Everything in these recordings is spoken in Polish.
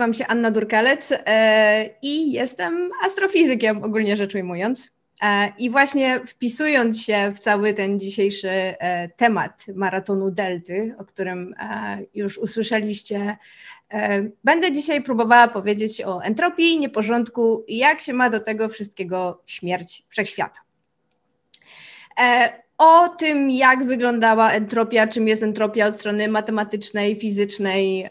nazywam się Anna Durkalec e, i jestem astrofizykiem ogólnie rzecz ujmując. E, I właśnie wpisując się w cały ten dzisiejszy e, temat maratonu Delty, o którym już usłyszeliście, będę dzisiaj próbowała powiedzieć o entropii, nieporządku i jak się ma do tego wszystkiego śmierć wszechświata o tym, jak wyglądała entropia, czym jest entropia od strony matematycznej, fizycznej, e,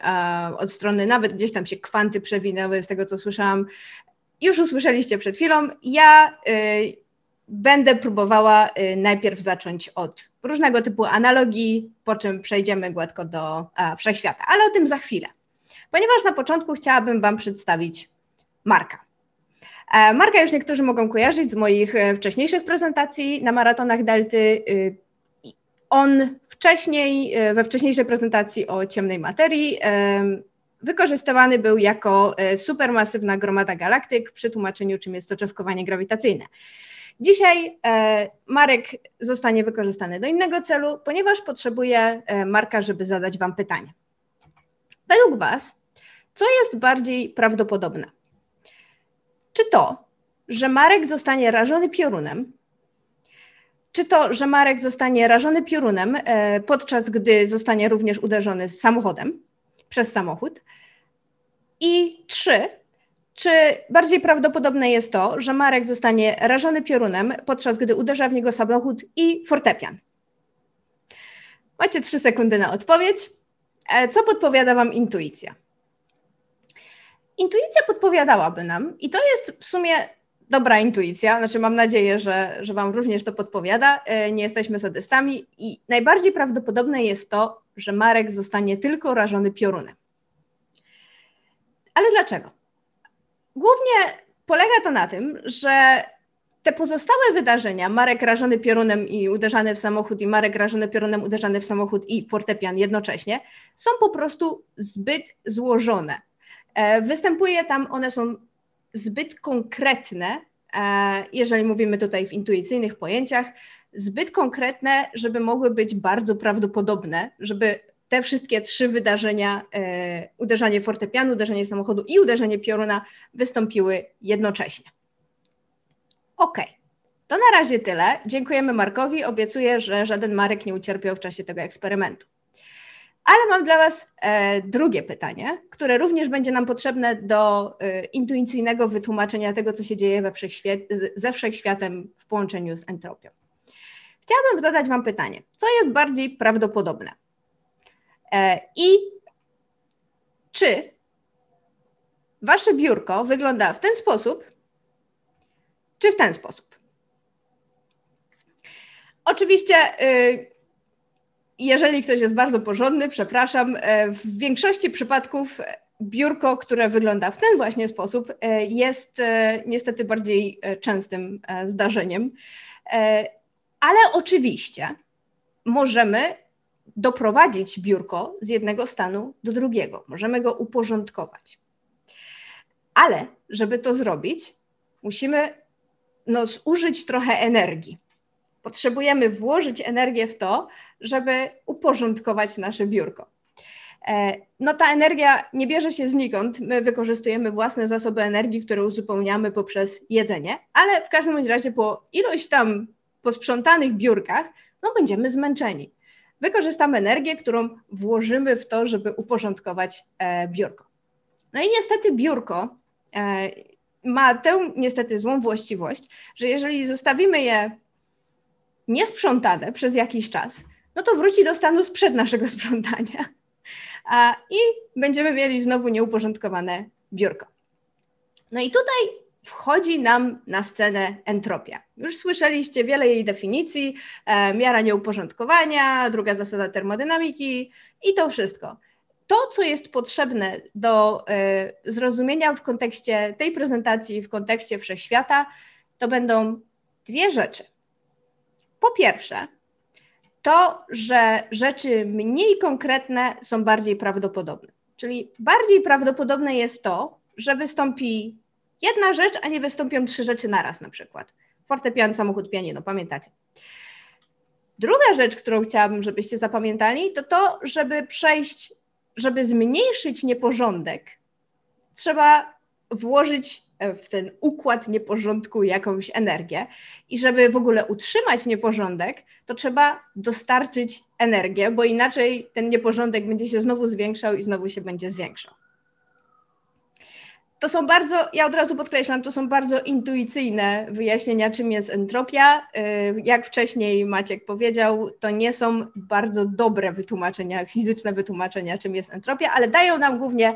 od strony nawet gdzieś tam się kwanty przewinęły z tego, co słyszałam. Już usłyszeliście przed chwilą. Ja e, będę próbowała e, najpierw zacząć od różnego typu analogii, po czym przejdziemy gładko do wszechświata, ale o tym za chwilę. Ponieważ na początku chciałabym Wam przedstawić Marka. E, Markę już niektórzy mogą kojarzyć z moich e, wcześniejszych prezentacji na maratonach Delty. Y, on wcześniej, e, we wcześniejszej prezentacji o ciemnej materii, wykorzystywany był jako supermasywna gromada galaktyk przy tłumaczeniu, czym jest to grawitacyjne. Dzisiaj Marek zostanie wykorzystany do innego celu, ponieważ potrzebuje Marka, żeby zadać Wam pytanie. Według Was, co jest bardziej prawdopodobne? Czy to, że Marek zostanie rażony piorunem, czy to, że Marek zostanie rażony piorunem, e, podczas gdy zostanie również uderzony samochodem przez samochód. I trzy, czy bardziej prawdopodobne jest to, że Marek zostanie rażony piorunem, podczas gdy uderza w niego samochód i fortepian? Macie trzy sekundy na odpowiedź. E, co podpowiada Wam intuicja? intuicja podpowiadałaby nam, i to jest w sumie dobra intuicja, znaczy mam nadzieję, że, że Wam również to podpowiada, e, nie jesteśmy sadystami i najbardziej prawdopodobne jest to, że Marek zostanie tylko rażony piorunem. Ale dlaczego? Głównie polega to na tym, że te pozostałe wydarzenia, Marek rażony piorunem i uderzany w samochód, i Marek rażony piorunem, uderzany w samochód i fortepian jednocześnie, są po prostu zbyt złożone. E, występuje tam, one są zbyt konkretne, e, jeżeli mówimy tutaj w intuicyjnych pojęciach, zbyt konkretne, żeby mogły być bardzo prawdopodobne, żeby te wszystkie trzy wydarzenia, e, uderzenie fortepianu, uderzenie samochodu i uderzenie pioruna wystąpiły jednocześnie. Ok, to na razie tyle. Dziękujemy Markowi. Obiecuję, że żaden Marek nie ucierpiał w czasie tego eksperymentu. Ale mam dla Was e, drugie pytanie, które również będzie nam potrzebne do e, intuicyjnego wytłumaczenia tego, co się dzieje we wszechświe- ze wszechświatem w połączeniu z entropią. Chciałabym zadać Wam pytanie, co jest bardziej prawdopodobne? E, I czy Wasze biurko wygląda w ten sposób, czy w ten sposób? Oczywiście. Y, jeżeli ktoś jest bardzo porządny, przepraszam, e, w większości przypadków biurko, które wygląda w ten właśnie sposób, e, jest e, niestety bardziej częstym zdarzeniem. Ale oczywiście możemy doprowadzić biurko z jednego stanu do drugiego, możemy go uporządkować. Ale żeby to zrobić, musimy no, zużyć trochę energii potrzebujemy włożyć energię w to, żeby uporządkować nasze biurko. E, no ta energia nie bierze się znikąd, my wykorzystujemy własne zasoby energii, które uzupełniamy poprzez jedzenie, ale w każdym razie po ilość tam posprzątanych biurkach, no będziemy zmęczeni. Wykorzystamy energię, którą włożymy w to, żeby uporządkować e, biurko. No i niestety biurko e, ma tę niestety złą właściwość, że jeżeli zostawimy je niesprzątane przez jakiś czas, no to wróci do stanu sprzed naszego sprzątania a, i będziemy mieli znowu nieuporządkowane biurko. No i tutaj wchodzi nam na scenę entropia. Już słyszeliście wiele jej definicji, e, miara nieuporządkowania, druga zasada termodynamiki i to wszystko. To, co jest potrzebne do e, zrozumienia w kontekście tej prezentacji, w kontekście wszechświata, to będą dwie rzeczy. Po pierwsze, to, że rzeczy mniej konkretne są bardziej prawdopodobne. Czyli bardziej prawdopodobne jest to, że wystąpi jedna rzecz, a nie wystąpią trzy rzeczy naraz na przykład. Fortepian, samochód, pianino, pamiętacie. Druga rzecz, którą chciałabym, żebyście zapamiętali, to to, żeby przejść, żeby zmniejszyć nieporządek, trzeba włożyć w ten układ nieporządku jakąś energię. I żeby w ogóle utrzymać nieporządek, to trzeba dostarczyć energię, bo inaczej ten nieporządek będzie się znowu zwiększał i znowu się będzie zwiększał. To są bardzo, ja od razu podkreślam, to są bardzo intuicyjne wyjaśnienia, czym jest entropia. Y, jak wcześniej Maciek powiedział, to nie są bardzo dobre wytłumaczenia, fizyczne wytłumaczenia, czym jest entropia, ale dają nam głównie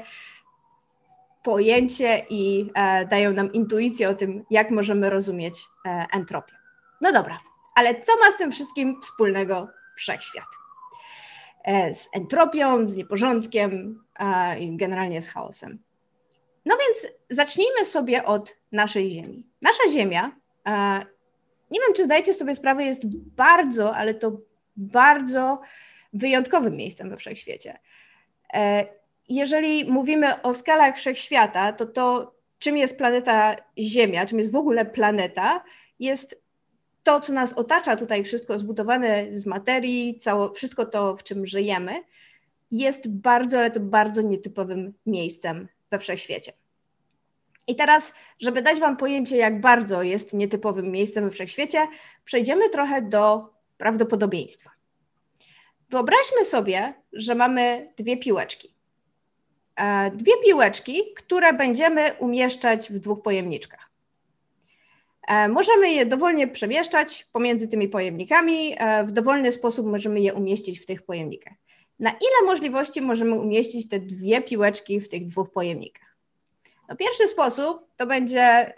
pojęcie i e, dają nam intuicję o tym, jak możemy rozumieć e, entropię. No dobra, ale co ma z tym wszystkim wspólnego wszechświat? E, z entropią, z nieporządkiem i generalnie z chaosem. No więc zacznijmy sobie od naszej Ziemi. Nasza Ziemia, e, nie wiem czy zdajecie sobie sprawę, jest bardzo, ale to bardzo wyjątkowym miejscem we wszechświecie. E, jeżeli mówimy o skalach wszechświata, to to, czym jest planeta Ziemia, czym jest w ogóle planeta, jest to, co nas otacza tutaj, wszystko zbudowane z materii, cało, wszystko to, w czym żyjemy, jest bardzo, ale to bardzo nietypowym miejscem we wszechświecie. I teraz, żeby dać Wam pojęcie, jak bardzo jest nietypowym miejscem we wszechświecie, przejdziemy trochę do prawdopodobieństwa. Wyobraźmy sobie, że mamy dwie piłeczki. E, dwie piłeczki, które będziemy umieszczać w dwóch pojemniczkach. E, możemy je dowolnie przemieszczać pomiędzy tymi pojemnikami, e, w dowolny sposób możemy je umieścić w tych pojemnikach. Na ile możliwości możemy umieścić te dwie piłeczki w tych dwóch pojemnikach? No, pierwszy sposób to będzie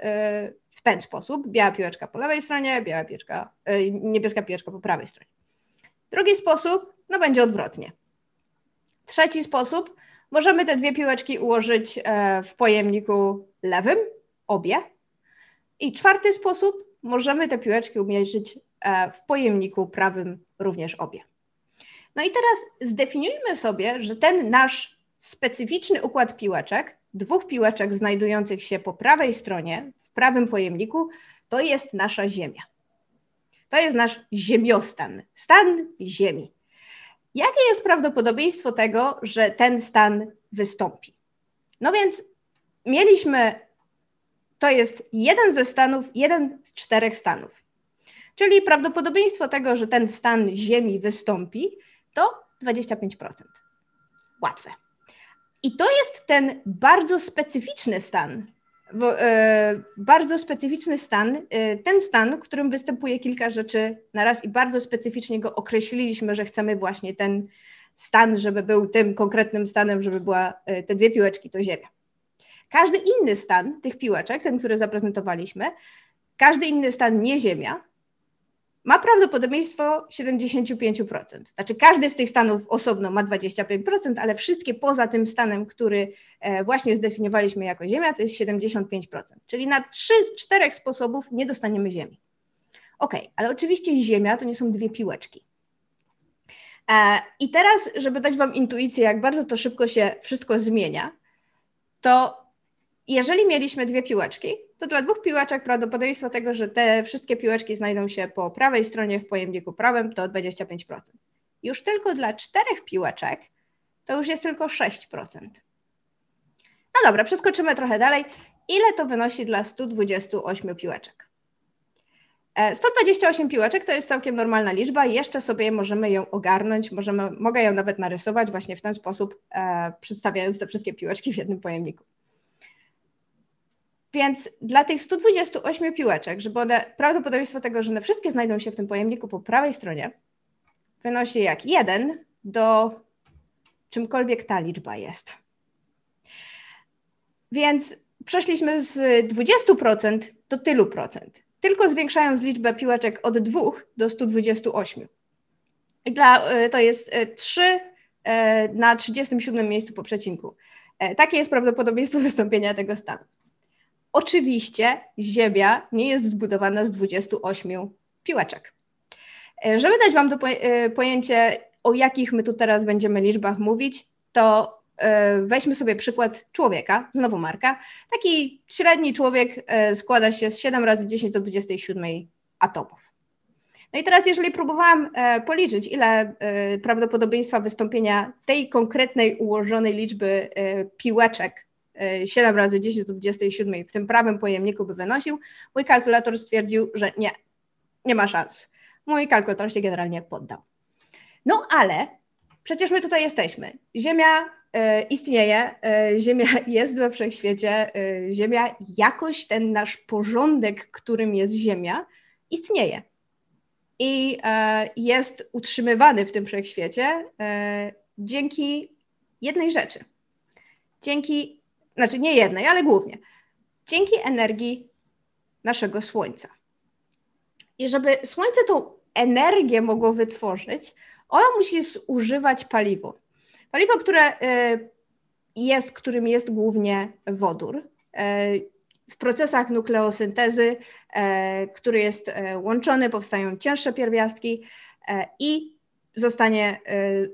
w ten sposób: biała piłeczka po lewej stronie, biała piłeczka, niebieska piłeczka po prawej stronie. Drugi sposób no, będzie odwrotnie. Trzeci sposób Możemy te dwie piłeczki ułożyć e, w pojemniku lewym, obie. I czwarty sposób, możemy te piłeczki umieścić e, w pojemniku prawym, również obie. No i teraz zdefiniujmy sobie, że ten nasz specyficzny układ piłeczek, dwóch piłeczek znajdujących się po prawej stronie, w prawym pojemniku, to jest nasza Ziemia. To jest nasz ziemiostan, stan Ziemi jakie jest prawdopodobieństwo tego, że ten stan wystąpi? No więc mieliśmy, to jest jeden ze stanów, jeden z czterech stanów. Czyli prawdopodobieństwo tego, że ten stan Ziemi wystąpi, to 25%. Łatwe. I to jest ten bardzo specyficzny stan, bo, e, bardzo specyficzny stan, e, ten stan, w którym występuje kilka rzeczy na raz i bardzo specyficznie go określiliśmy, że chcemy właśnie ten stan, żeby był tym konkretnym stanem, żeby była e, te dwie piłeczki to ziemia. Każdy inny stan tych piłeczek, ten, który zaprezentowaliśmy, każdy inny stan nie ziemia, ma prawdopodobieństwo 75%. Znaczy każdy z tych stanów osobno ma 25%, ale wszystkie poza tym stanem, który e, właśnie zdefiniowaliśmy jako Ziemia, to jest 75%. Czyli na 3 z 4 sposobów nie dostaniemy Ziemi. Ok, ale oczywiście Ziemia to nie są dwie piłeczki. E, I teraz, żeby dać Wam intuicję, jak bardzo to szybko się wszystko zmienia, to jeżeli mieliśmy dwie piłeczki, to dla dwóch piłeczek prawdopodobieństwo tego, że te wszystkie piłeczki znajdą się po prawej stronie w pojemniku prawym, to 25%. Już tylko dla czterech piłeczek to już jest tylko 6%. No dobra, przeskoczymy trochę dalej. Ile to wynosi dla 128 piłeczek? 128 e, piłeczek to jest całkiem normalna liczba, jeszcze sobie możemy ją ogarnąć, możemy, mogę ją nawet narysować właśnie w ten sposób, e, przedstawiając te wszystkie piłeczki w jednym pojemniku. Więc dla tych 128 piłeczek, żeby one, prawdopodobieństwo tego, że one wszystkie znajdą się w tym pojemniku po prawej stronie, wynosi jak 1 do czymkolwiek ta liczba jest. Więc przeszliśmy z 20% do tylu procent, tylko zwiększając liczbę piłeczek od 2 do 128. I dla, y, to jest 3 y, y, na 37 miejscu po przecinku. E, takie jest prawdopodobieństwo wystąpienia tego stanu. Oczywiście ziemia nie jest zbudowana z 28 piłeczek. E, żeby dać Wam do e, pojęcie, o jakich my tu teraz będziemy liczbach mówić, to e, weźmy sobie przykład człowieka, znowu marka. Taki średni człowiek składa się z 7 razy 10 do 27 atomów. No i teraz, jeżeli próbowałam policzyć, ile prawdopodobieństwa wystąpienia tej konkretnej ułożonej liczby piłeczek 7 y, razy 10 do 27 w tym prawym pojemniku by wynosił, mój kalkulator stwierdził, że nie, nie ma szans. Mój kalkulator się generalnie poddał. No ale przecież my tutaj jesteśmy. Ziemia y, istnieje, y, Ziemia jest we wszechświecie, Ziemia jakoś ten nasz porządek, którym jest Ziemia, istnieje. I jest utrzymywany w tym wszechświecie dzięki jednej rzeczy. Dzięki znaczy nie jednej, ale głównie, dzięki energii naszego Słońca. I żeby Słońce tą energię mogło wytworzyć, ono musi zużywać paliwo. Paliwo, które y, jest, którym jest głównie wodór. Y, w procesach nukleosyntezy, y, który jest łączony, powstają cięższe pierwiastki i zostanie,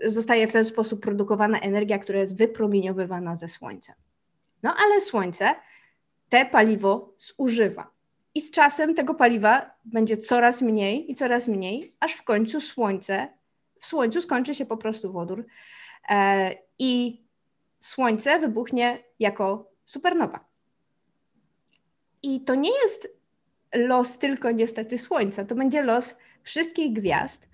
zostaje w ten sposób produkowana energia, która jest wypromieniowywana ze Słońca. No ale słońce te paliwo zużywa. I z czasem tego paliwa będzie coraz mniej i coraz mniej, aż w końcu słońce, w słońcu skończy się po prostu wodór e, i słońce wybuchnie jako supernowa. I to nie jest los tylko niestety słońca, to będzie los wszystkich gwiazd,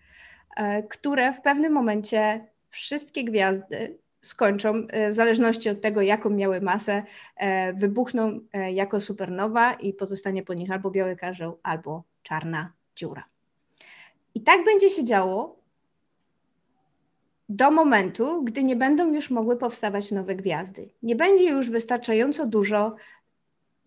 e, które w pewnym momencie wszystkie gwiazdy skończą, e, w zależności od tego, jaką miały masę, e, wybuchną e, jako supernowa i pozostanie po nich albo biały karzeł, albo czarna dziura. I tak będzie się działo do momentu, gdy nie będą już mogły powstawać nowe gwiazdy. Nie będzie już wystarczająco dużo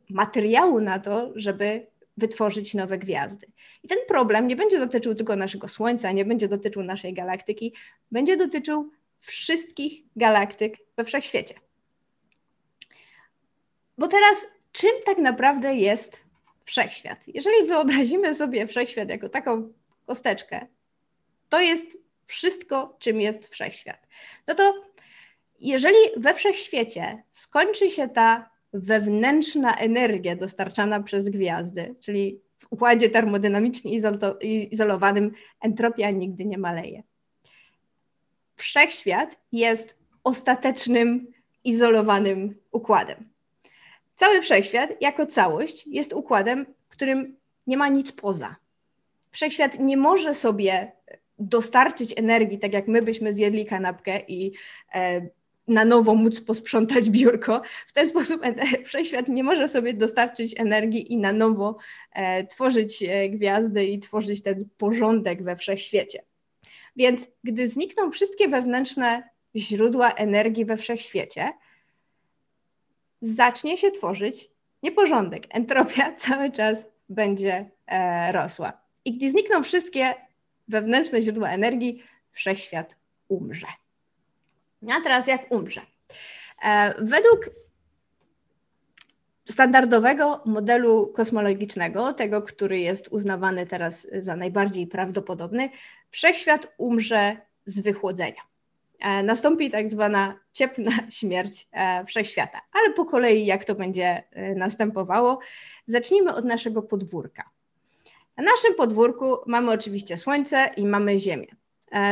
materiału na to, żeby wytworzyć nowe gwiazdy. I ten problem nie będzie dotyczył tylko naszego Słońca, nie będzie dotyczył naszej galaktyki, będzie dotyczył wszystkich galaktyk we wszechświecie. Bo teraz, czym tak naprawdę jest wszechświat? Jeżeli wyobrazimy sobie wszechświat jako taką kosteczkę, to jest wszystko, czym jest wszechświat. No to jeżeli we wszechświecie skończy się ta wewnętrzna energia dostarczana przez gwiazdy, czyli w układzie termodynamicznie izolowanym entropia nigdy nie maleje wszechświat jest ostatecznym, izolowanym układem. Cały wszechświat jako całość jest układem, którym nie ma nic poza. Wszechświat nie może sobie dostarczyć energii, tak jak my byśmy zjedli kanapkę i e, na nowo móc posprzątać biurko. W ten sposób wszechświat nie może sobie dostarczyć energii i na nowo e, tworzyć e, gwiazdy i tworzyć ten porządek we wszechświecie. Więc gdy znikną wszystkie wewnętrzne źródła energii we wszechświecie, zacznie się tworzyć nieporządek. Entropia cały czas będzie e, rosła. I gdy znikną wszystkie wewnętrzne źródła energii, wszechświat umrze. A teraz jak umrze? E, według standardowego modelu kosmologicznego, tego, który jest uznawany teraz za najbardziej prawdopodobny, wszechświat umrze z wychłodzenia. E, nastąpi tak zwana ciepna śmierć e, wszechświata. Ale po kolei, jak to będzie e, następowało, zacznijmy od naszego podwórka. Na naszym podwórku mamy oczywiście Słońce i mamy Ziemię.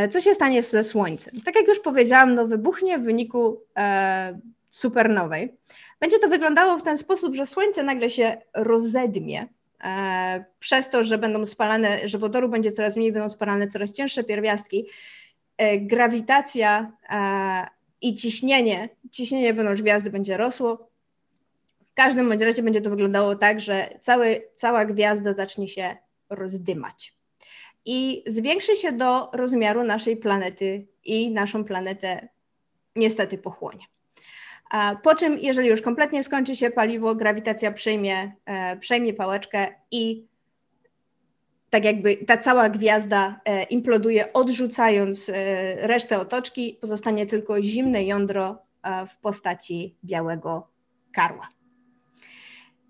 Co się stanie ze Słońcem? Tak jak już powiedziałam, no wybuchnie w wyniku supernowej. Będzie to wyglądało w ten sposób, że Słońce nagle się rozedmie. E, przez to, że będą spalane, że wodoru będzie coraz mniej, będą spalane coraz cięższe pierwiastki, e, grawitacja e, i ciśnienie, ciśnienie wewnątrz gwiazdy będzie rosło. W każdym bądź razie będzie to wyglądało tak, że cały, cała gwiazda zacznie się rozdymać i zwiększy się do rozmiaru naszej planety i naszą planetę niestety pochłonie. Po czym, jeżeli już kompletnie skończy się paliwo, grawitacja przejmie, e, przejmie pałeczkę i tak jakby ta cała gwiazda e, imploduje, odrzucając e, resztę otoczki, pozostanie tylko zimne jądro w postaci białego karła.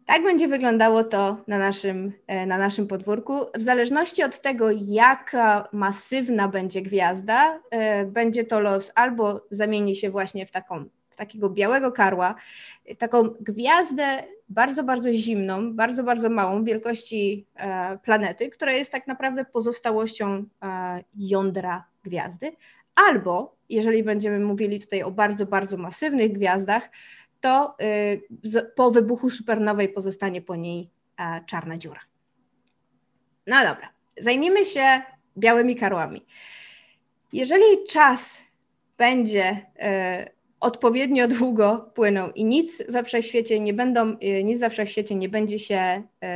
Tak będzie wyglądało to na naszym, na naszym podwórku. W zależności od tego, jaka masywna będzie gwiazda, będzie to los albo zamieni się właśnie w taką takiego białego karła, y, taką gwiazdę bardzo, bardzo zimną, bardzo, bardzo małą wielkości e, planety, która jest tak naprawdę pozostałością e, jądra gwiazdy. Albo, jeżeli będziemy mówili tutaj o bardzo, bardzo masywnych gwiazdach, to y, po wybuchu supernowej pozostanie po niej e, czarna dziura. No dobra, zajmijmy się białymi karłami. Jeżeli czas będzie odpowiednio długo płyną i nic we wszechświecie nie będą, y, nic we wszechświecie nie będzie się y,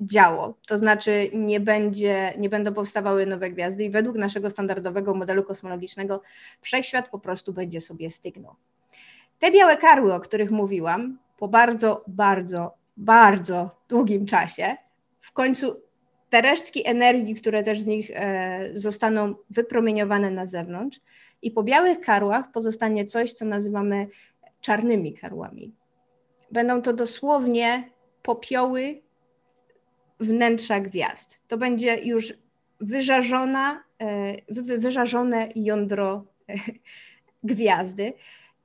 działo. To znaczy nie, będzie, nie będą powstawały nowe gwiazdy i według naszego standardowego modelu kosmologicznego wszechświat po prostu będzie sobie stygnął. Te białe karły, o których mówiłam, po bardzo, bardzo, bardzo długim czasie, w końcu te resztki energii, które też z nich e, zostaną wypromieniowane na zewnątrz, i po białych karłach pozostanie coś, co nazywamy czarnymi karłami. Będą to dosłownie popioły wnętrza gwiazd. To będzie już wyżarzona, e, wyżarzone jądro e, gwiazdy.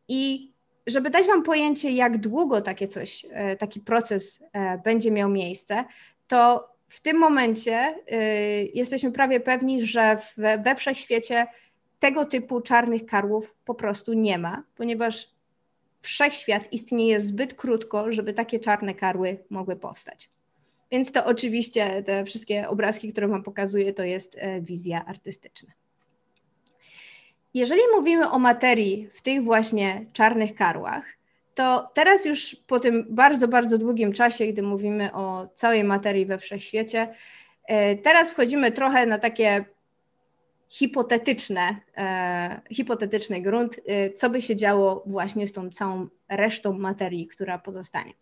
I żeby dać Wam pojęcie, jak długo takie coś, e, taki proces będzie miał miejsce, to w tym momencie jesteśmy prawie pewni, że we wszechświecie tego typu czarnych karłów po prostu nie ma, ponieważ wszechświat istnieje zbyt krótko, żeby takie czarne karły mogły powstać. Więc to oczywiście te wszystkie obrazki, które Wam pokazuję, to jest e, wizja artystyczna. Jeżeli mówimy o materii w tych właśnie czarnych karłach, to teraz już po tym bardzo, bardzo długim czasie, gdy mówimy o całej materii we wszechświecie, e, teraz wchodzimy trochę na takie hipotetyczne, e, hipotetyczny grunt, e, co by się działo właśnie z tą całą resztą materii, która pozostanie.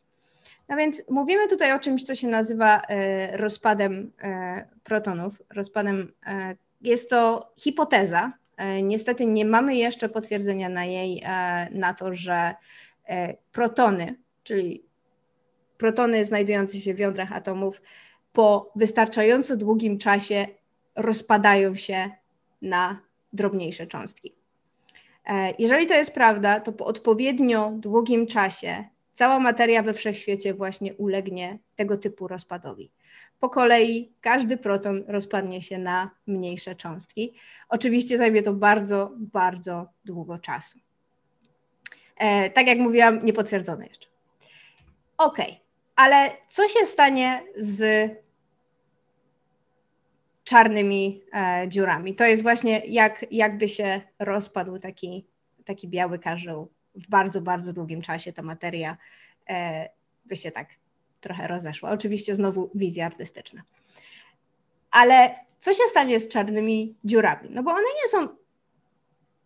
No więc mówimy tutaj o czymś, co się nazywa e, rozpadem protonów. Rozpadem jest to hipoteza. Niestety nie mamy jeszcze potwierdzenia na jej, na to, że protony, czyli protony znajdujące się w jądrach atomów, po wystarczająco długim czasie rozpadają się na drobniejsze cząstki. E, jeżeli to jest prawda, to po odpowiednio długim czasie cała materia we wszechświecie właśnie ulegnie tego typu rozpadowi. Po kolei każdy proton rozpadnie się na mniejsze cząstki. Oczywiście zajmie to bardzo, bardzo długo czasu. E, tak jak mówiłam, niepotwierdzone jeszcze. Ok, ale co się stanie z czarnymi e, dziurami. To jest właśnie jak, jakby się rozpadł taki, taki biały karzeł w bardzo, bardzo długim czasie ta materia e, by się tak trochę rozeszła. Oczywiście znowu wizja artystyczna. Ale co się stanie z czarnymi dziurami? No bo one nie są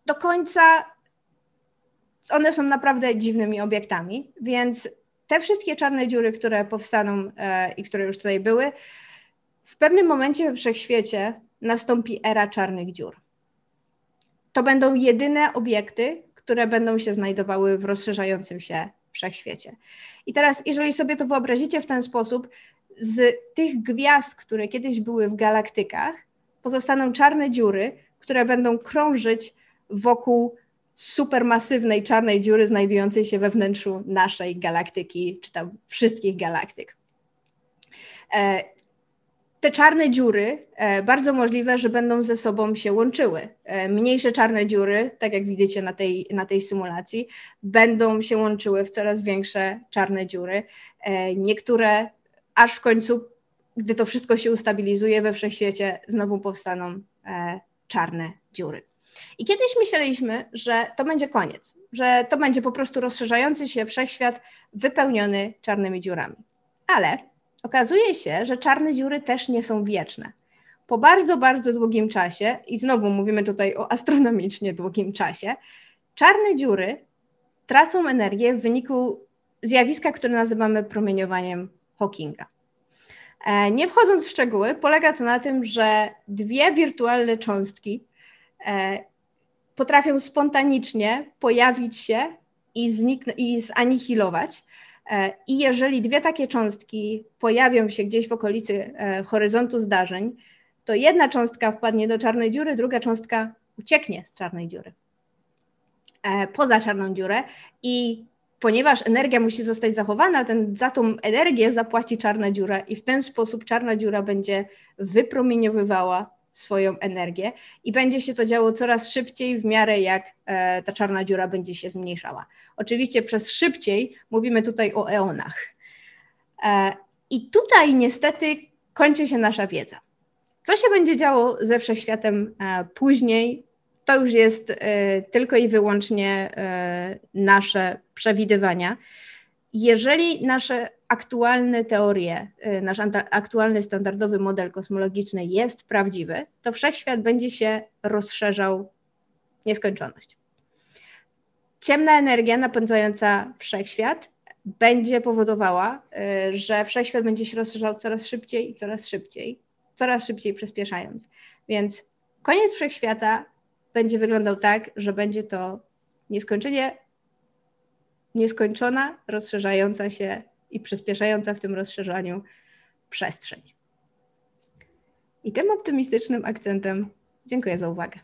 do końca, one są naprawdę dziwnymi obiektami, więc te wszystkie czarne dziury, które powstaną e, i które już tutaj były, w pewnym momencie we wszechświecie nastąpi era czarnych dziur. To będą jedyne obiekty, które będą się znajdowały w rozszerzającym się wszechświecie. I teraz, jeżeli sobie to wyobrazicie w ten sposób, z tych gwiazd, które kiedyś były w galaktykach, pozostaną czarne dziury, które będą krążyć wokół supermasywnej czarnej dziury znajdującej się we wnętrzu naszej galaktyki, czy tam wszystkich galaktyk. E, te czarne dziury e, bardzo możliwe, że będą ze sobą się łączyły. E, mniejsze czarne dziury, tak jak widzicie na tej, na tej symulacji, będą się łączyły w coraz większe czarne dziury. E, niektóre aż w końcu, gdy to wszystko się ustabilizuje we wszechświecie, znowu powstaną czarne dziury. I kiedyś myśleliśmy, że to będzie koniec, że to będzie po prostu rozszerzający się wszechświat wypełniony czarnymi dziurami. Ale Okazuje się, że czarne dziury też nie są wieczne. Po bardzo, bardzo długim czasie, i znowu mówimy tutaj o astronomicznie długim czasie, czarne dziury tracą energię w wyniku zjawiska, które nazywamy promieniowaniem Hawkinga. E, nie wchodząc w szczegóły, polega to na tym, że dwie wirtualne cząstki e, potrafią spontanicznie pojawić się i, i zanihilować E, I jeżeli dwie takie cząstki pojawią się gdzieś w okolicy e, horyzontu zdarzeń, to jedna cząstka wpadnie do czarnej dziury, druga cząstka ucieknie z czarnej dziury e, poza czarną dziurę i ponieważ energia musi zostać zachowana, ten za tą energię zapłaci czarna dziura i w ten sposób czarna dziura będzie wypromieniowywała swoją energię i będzie się to działo coraz szybciej w miarę jak e, ta czarna dziura będzie się zmniejszała. Oczywiście przez szybciej mówimy tutaj o eonach. E, I tutaj niestety kończy się nasza wiedza. Co się będzie działo ze wszechświatem e, później, to już jest e, tylko i wyłącznie e, nasze przewidywania jeżeli nasze aktualne teorie, y, nasz aktualny standardowy model kosmologiczny jest prawdziwy, to wszechświat będzie się rozszerzał nieskończoność. Ciemna energia napędzająca wszechświat będzie powodowała, y, że wszechświat będzie się rozszerzał coraz szybciej i coraz szybciej, coraz szybciej przyspieszając. Więc koniec wszechświata będzie wyglądał tak, że będzie to nieskończenie nieskończona, rozszerzająca się i przyspieszająca w tym rozszerzaniu przestrzeń. I tym optymistycznym akcentem dziękuję za uwagę.